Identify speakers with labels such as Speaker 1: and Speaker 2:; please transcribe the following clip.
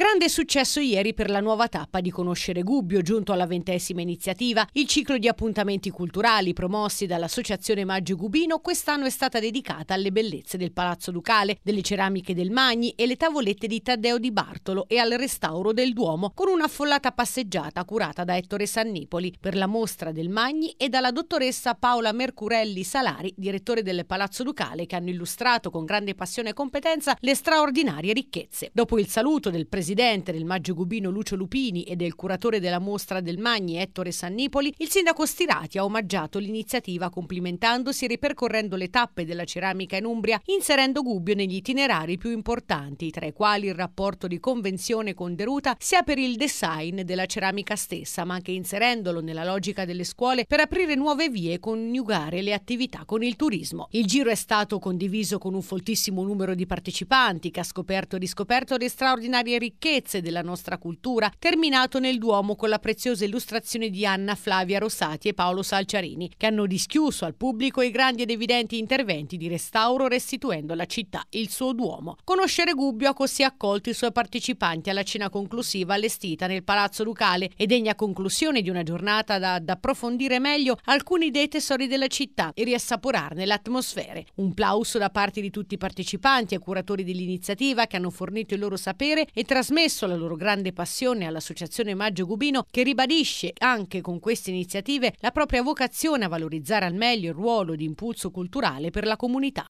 Speaker 1: Grande successo ieri per la nuova tappa di Conoscere Gubbio, giunto alla ventesima iniziativa. Il ciclo di appuntamenti culturali promossi dall'Associazione Maggio Gubino quest'anno è stata dedicata alle bellezze del Palazzo Ducale, delle ceramiche del Magni e le tavolette di Taddeo di Bartolo e al restauro del Duomo, con un'affollata passeggiata curata da Ettore Sannipoli per la mostra del Magni e dalla dottoressa Paola Mercurelli Salari, direttore del Palazzo Ducale, che hanno illustrato con grande passione e competenza le straordinarie ricchezze. Dopo il saluto del Presidente presidente del Maggio Gubino Lucio Lupini e del curatore della mostra del Magni Ettore Sannipoli, il sindaco Stirati ha omaggiato l'iniziativa complimentandosi e ripercorrendo le tappe della ceramica in Umbria, inserendo Gubbio negli itinerari più importanti, tra i quali il rapporto di convenzione con Deruta sia per il design della ceramica stessa, ma anche inserendolo nella logica delle scuole per aprire nuove vie e coniugare le attività con il turismo. Il giro è stato condiviso con un foltissimo numero di partecipanti che ha scoperto e riscoperto le straordinarie ricchezze ricchezze della nostra cultura, terminato nel Duomo con la preziosa illustrazione di Anna Flavia Rossati e Paolo Salciarini, che hanno dischiuso al pubblico i grandi ed evidenti interventi di restauro restituendo alla città il suo Duomo. Conoscere Gubbio ha così accolto i suoi partecipanti alla cena conclusiva allestita nel Palazzo Ducale e degna conclusione di una giornata da, da approfondire meglio alcuni dei tesori della città e riassaporarne l'atmosfera. Un plauso da parte di tutti i partecipanti e curatori dell'iniziativa che hanno fornito il loro sapere e trasmesso trasmesso la loro grande passione all'Associazione Maggio Gubino che ribadisce anche con queste iniziative la propria vocazione a valorizzare al meglio il ruolo di impulso culturale per la comunità.